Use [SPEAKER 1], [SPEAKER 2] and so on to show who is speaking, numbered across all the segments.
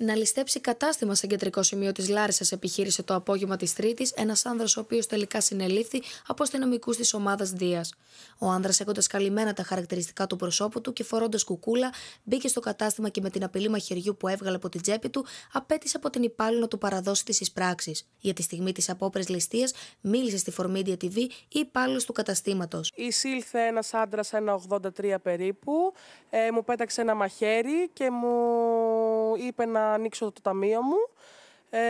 [SPEAKER 1] να ληστέψει κατάστημα σε κεντρικό σημείο της Λάρισας, επιχείρησε το απόγευμα της Τρίτης ένας άνδρας, ο οποίος τελικά συνελήφθη από αστυνομικούς της ομάδας Δίας. Ο άνδρας, έχοντας καλυμμένα τα χαρακτηριστικά του προσώπου του και φορώντας κουκούλα, μπήκε στο κατάστημα και με την απειλή μαχαιριού που έβγαλε από την τσέπη του, απέτησε από την υπάλληλο να του παραδώσει τι εισπράξει. Για τη στιγμή της απόπρε ληστείας, μίλησε στη Φορμίδια TV η υπάλληλος του καταστήματος.
[SPEAKER 2] Εισήλθε ένας άντρας, ένα 83 περίπου, ε, μου πέταξε ένα μαχαίρι και μου είπε να ανοίξω το ταμείο μου. Ε,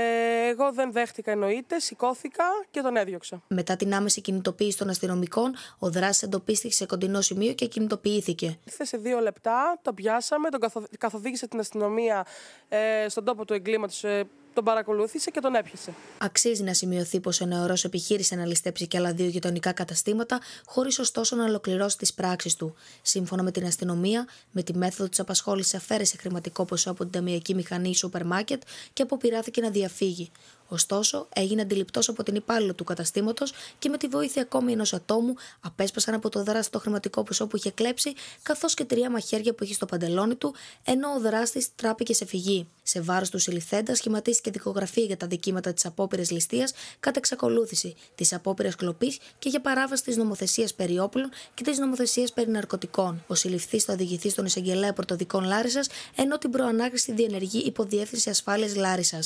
[SPEAKER 2] εγώ δεν δέχτηκα εννοείται, σηκώθηκα και τον έδιωξα.
[SPEAKER 1] Μετά την άμεση κινητοποίηση των αστυνομικών, ο δράσης εντοπίστηκε σε κοντινό σημείο και κινητοποιήθηκε.
[SPEAKER 2] Ήρθε σε δύο λεπτά, τον πιάσαμε, τον καθοδήγησε την αστυνομία ε, στον τόπο του εγκλήματος. Ε, τον παρακολούθησε και τον έπιασε.
[SPEAKER 1] Αξίζει να σημειωθεί πως ο νεωρό επιχείρησε να ληστέψει και άλλα δύο γειτονικά καταστήματα, χωρίς ωστόσο να ολοκληρώσει τις πράξεις του. Σύμφωνα με την αστυνομία, με τη μέθοδο της απασχόλησης αφαίρεσε χρηματικό ποσό από την ταμιακή μηχανή σούπερ μάρκετ και αποπειράθηκε να διαφύγει. Ωστόσο, έγινε αντιληπτός από την υπάλληλο του καταστήματος και με τη βοήθεια ακόμη ενός ατόμου απέσπασαν από το δράστη το χρηματικό ποσό που είχε κλέψει, καθώς και τρία μαχαίρια που είχε στο παντελόνι του, ενώ ο δράστης τράπηκε σε φυγή. Σε βάρος του συλληθέντα σχηματίστηκε δικογραφία για τα δικήματα της απόπειρας ληστείας κατά εξακολούθηση, της απόπειρας κλοπής και για παράβαση της νομοθεσίας περί όπλων και της νομοθεσίας περί ναρκωτικών. Ο συλληφθή θα οδηγηθεί στον εισαγγελέα πρωτοδικών Λάρισας, ενώ την προανάκριση διενεργεί υποδιεύθυνση ασφάλειας Λάρισας.